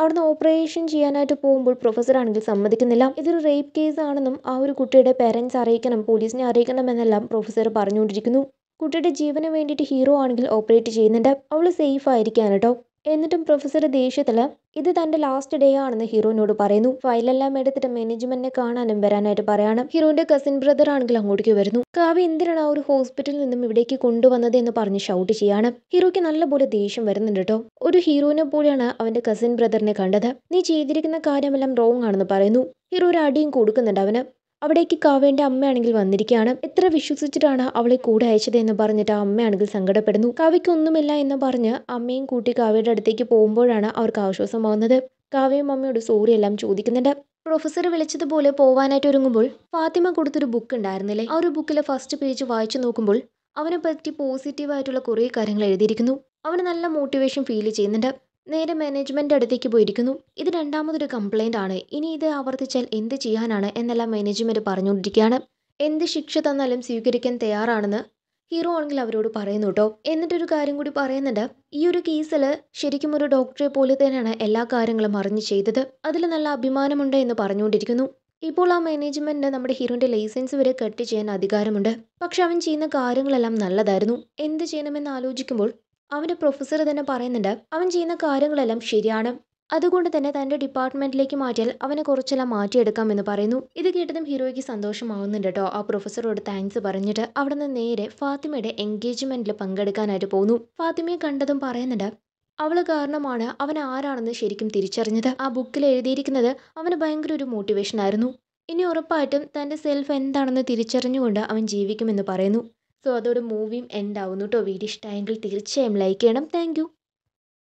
അവിടുന്ന് ഓപ്പറേഷൻ ചെയ്യാനായിട്ട് പോകുമ്പോൾ പ്രൊഫസർ ആണെങ്കിൽ സമ്മതിക്കുന്നില്ല ഇതൊരു റേപ്പ് കേസ് ആണെന്നും ആ ഒരു കുട്ടിയുടെ പേരൻസ് അറിയിക്കണം പോലീസിനെ അറിയിക്കണമെന്നെല്ലാം പ്രൊഫസർ പറഞ്ഞുകൊണ്ടിരിക്കുന്നു കുട്ടിയുടെ ജീവന് വേണ്ടിയിട്ട് ഹീറോ ആണെങ്കിൽ ഓപ്പറേറ്റ് ചെയ്യുന്നുണ്ട് അവൾ സേഫ് ആയിരിക്കുകയാണ് കേട്ടോ എന്നിട്ടും പ്രൊഫസർ ദേഷ്യത്തിൽ ഇത് തന്റെ ലാസ്റ്റ് ഡേ ആണെന്ന് ഹീറോയിനോട് പറയുന്നു ഫയലെല്ലാം എടുത്തിട്ട് മാനേജ്മെന്റിനെ കാണാനും വരാനായിട്ട് പറയാണ് ഹീറോന്റെ കസിൻ ബ്രദർ ആണെങ്കിൽ അങ്ങോട്ടേക്ക് വരുന്നു കാവ്യ എന്തിനാണ് ആ ഒരു ഹോസ്പിറ്റലിൽ നിന്നും ഇവിടേക്ക് കൊണ്ടുവന്നത് എന്ന് പറഞ്ഞ് ഷൗട്ട് ചെയ്യാണ് ഹീറോയ്ക്ക് നല്ലപോലെ ദേഷ്യം വരുന്നുണ്ട് കേട്ടോ ഒരു ഹീറോയിനെ പോലെയാണ് അവന്റെ കസിൻ ബ്രദറിനെ കണ്ടത് നീ ചെയ്തിരിക്കുന്ന കാര്യമെല്ലാം റോങ് ആണെന്ന് പറയുന്നു ഹീറോ ഒരു അടിയും കൊടുക്കുന്നുണ്ട് അവന് അവിടേക്ക് കാവ്യൻ്റെ അമ്മയാണെങ്കിൽ വന്നിരിക്കുകയാണ് എത്ര വിശ്വസിച്ചിട്ടാണ് അവളെ കൂടെ അയച്ചത് എന്ന് പറഞ്ഞിട്ട് ആ അമ്മയാണെങ്കിൽ സങ്കടപ്പെടുന്നു കാവ്യക്ക് ഒന്നുമില്ല എന്ന് പറഞ്ഞ് അമ്മയും കൂട്ടി കാവ്യയുടെ അടുത്തേക്ക് പോകുമ്പോഴാണ് അവർക്ക് ആശ്വാസമാവുന്നത് കാവ്യയും അമ്മയോട് സോറി എല്ലാം ചോദിക്കുന്നുണ്ട് പ്രൊഫസർ വിളിച്ചതുപോലെ പോവാനായിട്ട് ഒരുങ്ങുമ്പോൾ ഫാത്തിമ കൊടുത്തൊരു ബുക്ക് ഉണ്ടായിരുന്നില്ലേ ആ ഒരു ബുക്കിലെ ഫസ്റ്റ് പേജ് വായിച്ചു നോക്കുമ്പോൾ അവനെ പറ്റി പോസിറ്റീവായിട്ടുള്ള കുറേ കാര്യങ്ങൾ എഴുതിയിരിക്കുന്നു അവന് നല്ല മോട്ടിവേഷൻ ഫീൽ ചെയ്യുന്നുണ്ട് നേരെ മാനേജ്മെൻ്റ് അടുത്തേക്ക് പോയിരിക്കുന്നു ഇത് രണ്ടാമതൊരു കംപ്ലൈൻ്റ് ആണ് ഇനി ഇത് ആവർത്തിച്ചാൽ എന്ത് ചെയ്യാനാണ് എന്നെല്ലാം മാനേജ്മെൻറ്റ് പറഞ്ഞുകൊണ്ടിരിക്കുകയാണ് എന്ത് ശിക്ഷ തന്നാലും സ്വീകരിക്കാൻ തയ്യാറാണെന്ന് ഹീറോ ആണെങ്കിൽ അവരോട് പറയുന്നു കേട്ടോ എന്നിട്ടൊരു കാര്യം കൂടി പറയുന്നുണ്ട് ഈ ഒരു കേസിൽ ശരിക്കും ഒരു ഡോക്ടറെ പോലെ തന്നെയാണ് എല്ലാ കാര്യങ്ങളും അറിഞ്ഞ് ചെയ്തത് അതിൽ നല്ല അഭിമാനമുണ്ട് എന്ന് പറഞ്ഞുകൊണ്ടിരിക്കുന്നു ഇപ്പോൾ ആ മാനേജ്മെൻറ്റിന് നമ്മുടെ ഹീറോൻ്റെ ലൈസൻസ് വരെ കട്ട് ചെയ്യാൻ അധികാരമുണ്ട് പക്ഷെ അവൻ ചെയ്യുന്ന കാര്യങ്ങളെല്ലാം നല്ലതായിരുന്നു എന്ത് ചെയ്യണമെന്ന് ആലോചിക്കുമ്പോൾ അവൻ്റെ പ്രൊഫസർ തന്നെ പറയുന്നുണ്ട് അവൻ ചെയ്യുന്ന കാര്യങ്ങളെല്ലാം ശരിയാണ് അതുകൊണ്ട് തന്നെ തൻ്റെ ഡിപ്പാർട്ട്മെൻറ്റിലേക്ക് മാറ്റിയാൽ അവനെ കുറച്ചെല്ലാം എന്ന് പറയുന്നു ഇത് കേട്ടതും ഹീറോയ്ക്ക് സന്തോഷമാവുന്നുണ്ട് കേട്ടോ ആ പ്രൊഫസറോട് താങ്ക്സ് പറഞ്ഞിട്ട് അവിടെ നിന്ന് നേരെ ഫാത്തിമയുടെ എൻഗേജ്മെൻറ്റിൽ പങ്കെടുക്കാനായിട്ട് പോകുന്നു ഫാത്തിമയെ കണ്ടതും പറയുന്നുണ്ട് അവൾ കാരണമാണ് അവൻ ആരാണെന്ന് ശരിക്കും തിരിച്ചറിഞ്ഞത് ആ ബുക്കിൽ എഴുതിയിരിക്കുന്നത് അവന് ഭയങ്കര ഒരു ആയിരുന്നു ഇനി ഉറപ്പായിട്ടും തൻ്റെ സെൽഫ് എന്താണെന്ന് തിരിച്ചറിഞ്ഞുകൊണ്ട് അവൻ ജീവിക്കുമെന്ന് പറയുന്നു സോ അതോടെ മൂവിയും എൻഡ് ആവുന്നു കേട്ടോ വീഡിയോ ഇഷ്ടമായെങ്കിൽ തീർച്ചയായും ലൈക്ക് ചെയ്യണം താങ്ക്